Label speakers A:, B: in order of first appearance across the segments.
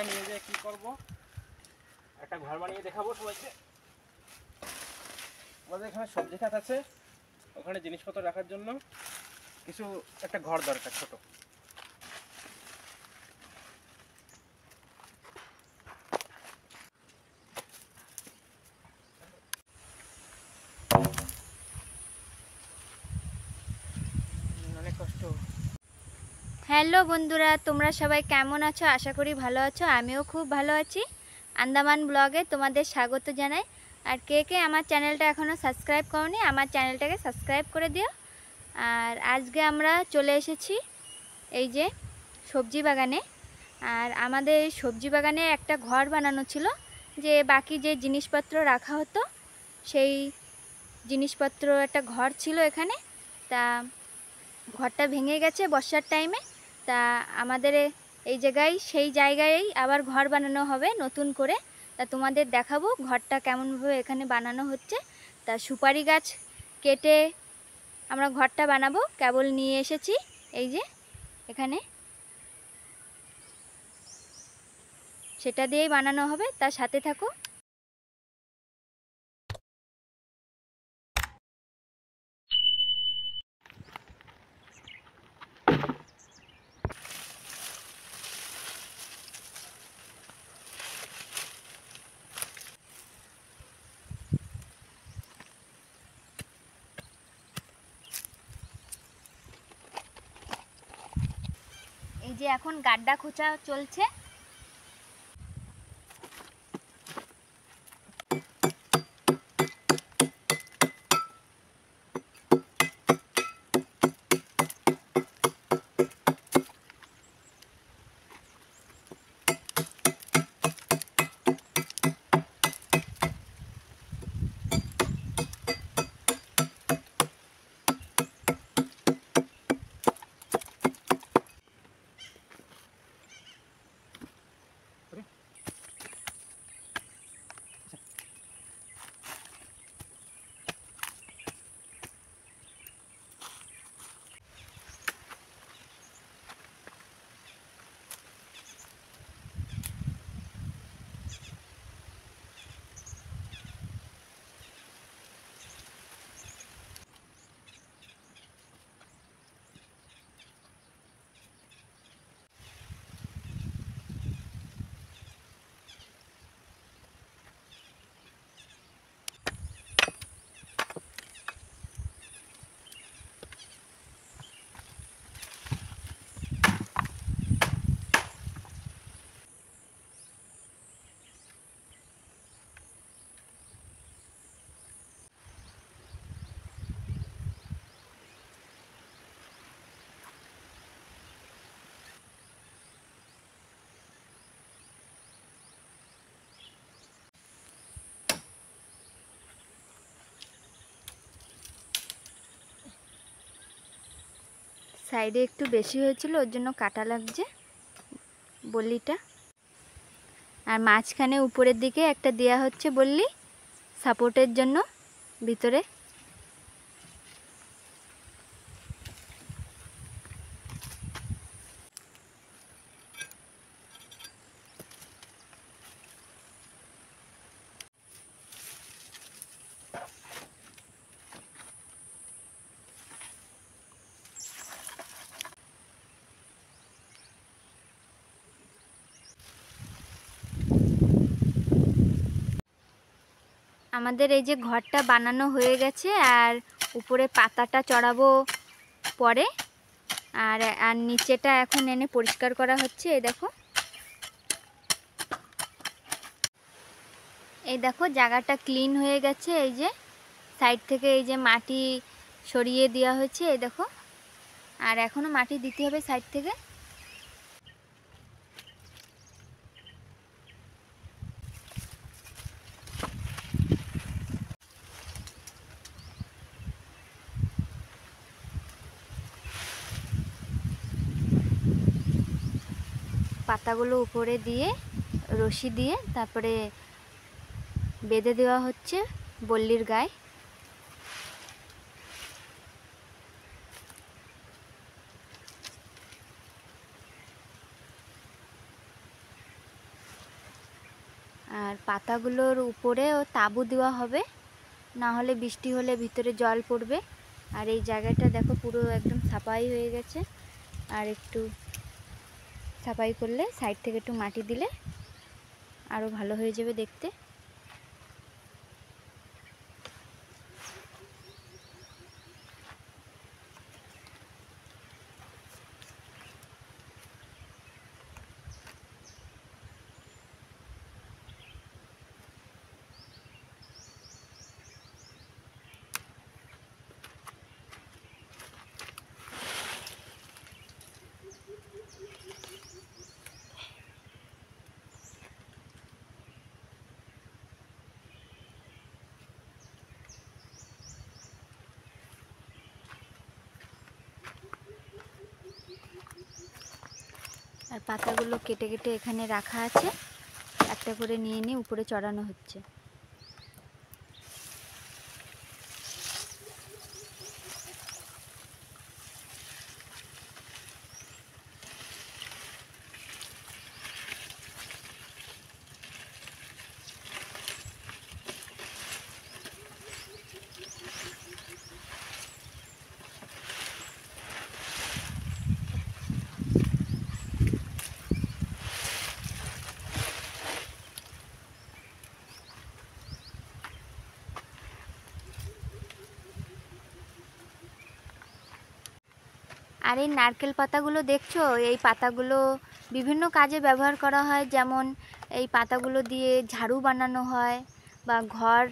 A: একটা নিয়ে যেয়ে কী করবো একটা ঘর বানিয়ে দেখাবো সবাইকে আমাদের এখানে সবজি খাত আছে ওখানে জিনিসপত্র রাখার জন্য কিছু একটা ঘর দরকার ছোটো হ্যালো বন্ধুরা তোমরা সবাই কেমন আছো আশা করি ভালো আছো আমিও খুব ভালো আছি আন্দামান ব্লগে তোমাদের স্বাগত জানাই আর কে কে আমার চ্যানেলটা এখনও সাবস্ক্রাইব করনি আমার চ্যানেলটাকে সাবস্ক্রাইব করে দিও আর আজকে আমরা চলে এসেছি এই যে সবজি বাগানে আর আমাদের এই সবজি বাগানে একটা ঘর বানানো ছিল যে বাকি যে জিনিসপত্র রাখা হতো সেই জিনিসপত্র একটা ঘর ছিল এখানে তা ঘরটা ভেঙে গেছে বর্ষার টাইমে তা আমাদের এই জায়গায় সেই জায়গায়ই আবার ঘর বানানো হবে নতুন করে তা তোমাদের দেখাবো ঘরটা কেমনভাবে এখানে বানানো হচ্ছে তা সুপারি গাছ কেটে আমরা ঘরটা বানাবো কেবল নিয়ে এসেছি এই যে এখানে সেটা দিয়েই বানানো হবে তার সাথে থাকো যে এখন গাড্ডা খোঁচা চলছে সাইডে একটু বেশি হয়েছিল ওর জন্য কাটা লাগছে বললিটা আর মাঝখানে উপরের দিকে একটা দেয়া হচ্ছে বললি সাপোর্টের জন্য ভিতরে আমাদের এই যে ঘরটা বানানো হয়ে গেছে আর উপরে পাতাটা চড়াবো পরে আর আর নিচেটা এখন এনে পরিষ্কার করা হচ্ছে এই দেখো এই দেখো জায়গাটা ক্লিন হয়ে গেছে এই যে সাইড থেকে এই যে মাটি সরিয়ে দেওয়া হয়েছে এই দেখো আর এখনও মাটি দিতে হবে সাইড থেকে পাতাগুলো উপরে দিয়ে রশি দিয়ে তারপরে বেঁধে দেওয়া হচ্ছে বল্লির গায়ে আর পাতাগুলোর উপরেও তাঁবু দেওয়া হবে না হলে বৃষ্টি হলে ভিতরে জল পড়বে আর এই জায়গাটা দেখো পুরো একদম সাফাই হয়ে গেছে আর একটু সাফাই করলে সাইড থেকে একটু মাটি দিলে আরও ভালো হয়ে যাবে দেখতে আর পাতাগুলো কেটে কেটে এখানে রাখা আছে একটা করে নিয়ে নিয়ে উপরে চড়ানো হচ্ছে আর এই নারকেল পাতাগুলো দেখছো এই পাতাগুলো বিভিন্ন কাজে ব্যবহার করা হয় যেমন এই পাতাগুলো দিয়ে ঝাড়ু বানানো হয় বা ঘর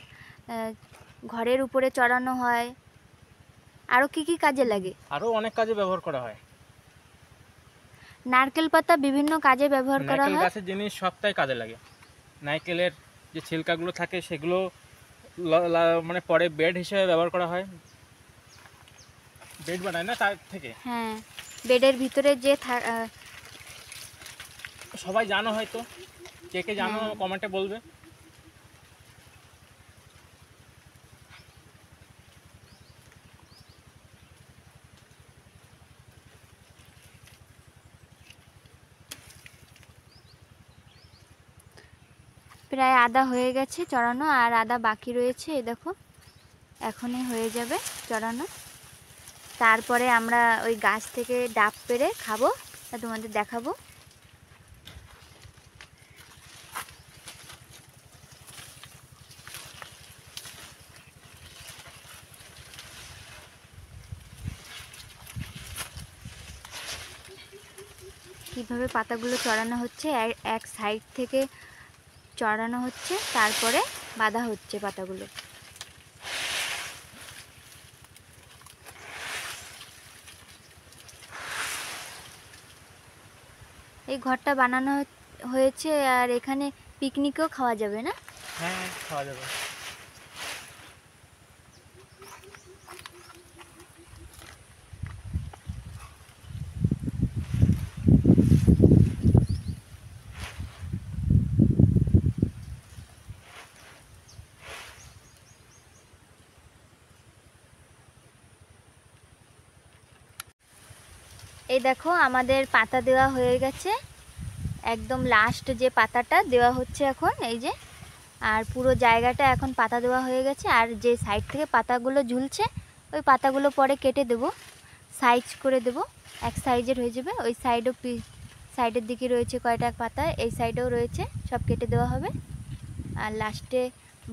A: ঘরের উপরে চড়ানো হয় আরও কি কি কাজে লাগে আরও অনেক কাজে ব্যবহার করা হয় নারকেল পাতা বিভিন্ন কাজে ব্যবহার করা হয় গাছের জিনিস সবটাই কাজে লাগে নারকেলের যে ছিলকাগুলো থাকে সেগুলো মানে পরে বেড হিসেবে ব্যবহার করা হয় বেড বানায় না তার থেকে হ্যাঁ বেডের ভিতরে যে সবাই জানো হয়তো কে কে জানো হ্যাঁ। কমেন্টে বলবে প্রায় আদা হয়ে গেছে চড়ানো আর আদা বাকি রয়েছে দেখো এখনই হয়ে যাবে চড়ানো তারপরে আমরা ওই গাছ থেকে ডাব পেরে খাবো তা তোমাদের দেখাবো কিভাবে পাতাগুলো চড়ানো হচ্ছে এক সাইড থেকে চড়ানো হচ্ছে তারপরে বাঁধা হচ্ছে পাতাগুলো এই ঘরটা বানানো হয়েছে আর এখানে পিকনিকেও খাওয়া যাবে না হ্যাঁ খাওয়া যাবে এই দেখো আমাদের পাতা দেওয়া হয়ে গেছে একদম লাস্ট যে পাতাটা দেওয়া হচ্ছে এখন এই যে আর পুরো জায়গাটা এখন পাতা দেওয়া হয়ে গেছে আর যে সাইড থেকে পাতাগুলো ঝুলছে ওই পাতাগুলো পরে কেটে দেব সাইজ করে দেব এক সাইজের হয়ে যাবে ওই সাইডও পি সাইডের দিকে রয়েছে কয়টা পাতা এই সাইডেও রয়েছে সব কেটে দেওয়া হবে আর লাস্টে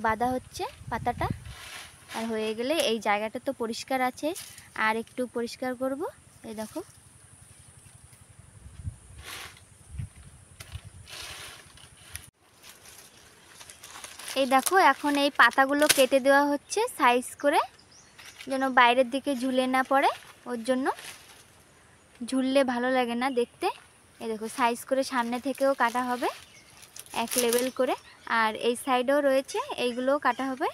A: বাঁধা হচ্ছে পাতাটা আর হয়ে গেলে এই জায়গাটা তো পরিষ্কার আছে আর একটু পরিষ্কার করব এই দেখো এই দেখো এখন এই পাতাগুলো কেটে দেওয়া হচ্ছে সাইজ করে যেন বাইরের দিকে ঝুলে না পড়ে ওর জন্য ঝুললে ভালো লাগে না দেখতে এই দেখো সাইজ করে সামনে থেকেও কাটা হবে এক লেভেল করে আর এই সাইডেও রয়েছে এইগুলোও কাটা হবে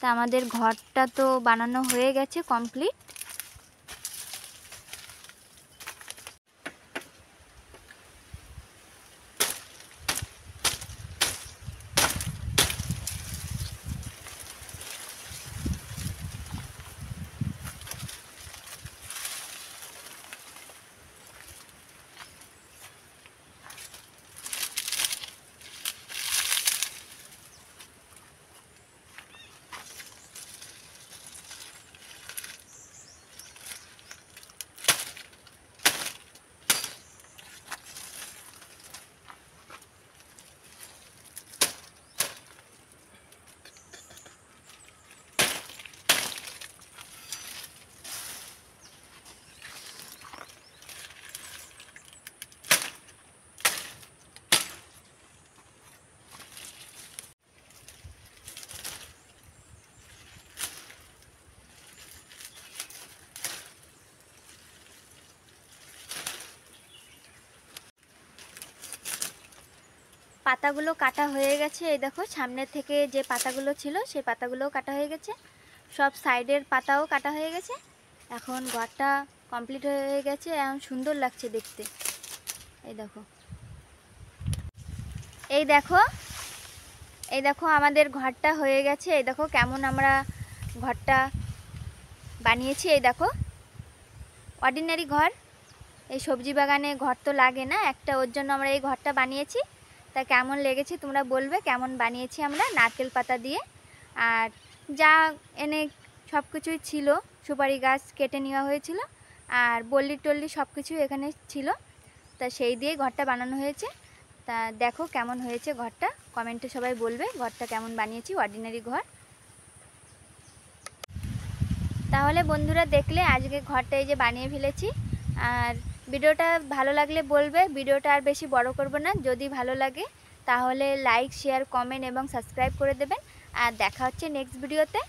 A: তা আমাদের ঘরটা তো বানানো হয়ে গেছে কমপ্লিট পাতাগুলো কাটা হয়ে গেছে এই দেখো সামনের থেকে যে পাতাগুলো ছিল সেই পাতাগুলোও কাটা হয়ে গেছে সব সাইডের পাতাও কাটা হয়ে গেছে এখন ঘরটা কমপ্লিট হয়ে গেছে এখন সুন্দর লাগছে দেখতে এই দেখো এই দেখো এই দেখো আমাদের ঘরটা হয়ে গেছে এই দেখো কেমন আমরা ঘরটা বানিয়েছি এই দেখো অর্ডিনারি ঘর এই সবজি বাগানে ঘর তো লাগে না একটা ওর জন্য আমরা এই ঘরটা বানিয়েছি তা কেমন লেগেছে তোমরা বলবে কেমন বানিয়েছি আমরা নারকেল পাতা দিয়ে আর যা এনে সব কিছুই ছিল সুপারি গাছ কেটে নেওয়া হয়েছিল আর বল্লি টল্লি সব কিছু এখানে ছিল তা সেই দিয়ে ঘরটা বানানো হয়েছে তা দেখো কেমন হয়েছে ঘরটা কমেন্টে সবাই বলবে ঘরটা কেমন বানিয়েছি অর্ডিনারি ঘর তাহলে বন্ধুরা দেখলে আজকে ঘরটা এই যে বানিয়ে ফেলেছি আর ভিডিওটা ভালো লাগলে বলবে ভিডিওটা আর বেশি বড় করব না যদি ভালো লাগে তাহলে লাইক শেয়ার কমেন্ট এবং সাবস্ক্রাইব করে দেবেন আর দেখা হচ্ছে নেক্সট ভিডিওতে